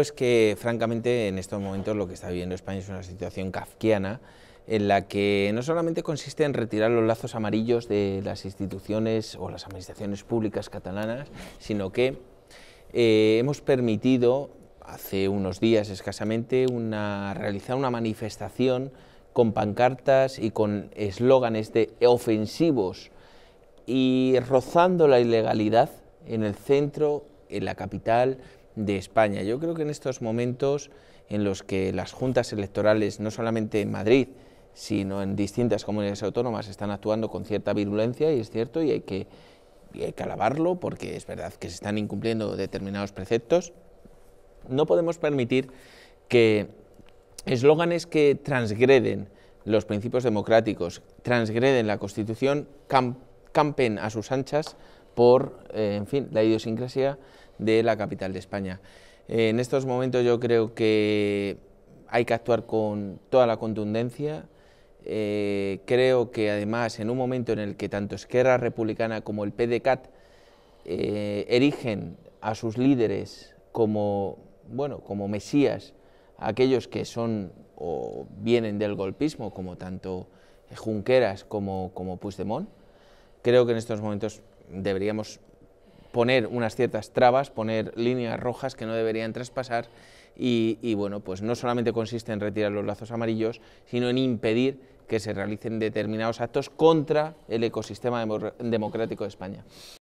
Es que, francamente, en estos momentos lo que está viviendo España es una situación kafkiana en la que no solamente consiste en retirar los lazos amarillos de las instituciones o las administraciones públicas catalanas, sino que eh, hemos permitido, hace unos días escasamente, una, realizar una manifestación con pancartas y con eslóganes de ofensivos y rozando la ilegalidad en el centro, en la capital, de España. Yo creo que en estos momentos en los que las juntas electorales, no solamente en Madrid, sino en distintas comunidades autónomas, están actuando con cierta virulencia, y es cierto, y hay que, alabarlo, porque es verdad que se están incumpliendo determinados preceptos, no podemos permitir que eslóganes que transgreden los principios democráticos, transgreden la Constitución, campen a sus anchas por, eh, en fin, la idiosincrasia de la capital de España. En estos momentos yo creo que hay que actuar con toda la contundencia. Eh, creo que además en un momento en el que tanto Esquerra Republicana como el PDCAT eh, erigen a sus líderes como, bueno, como mesías, aquellos que son o vienen del golpismo, como tanto Junqueras como, como Puigdemont, creo que en estos momentos deberíamos poner unas ciertas trabas, poner líneas rojas que no deberían traspasar y, bueno, pues no solamente consiste en retirar los lazos amarillos, sino en impedir que se realicen determinados actos contra el ecosistema democrático de España.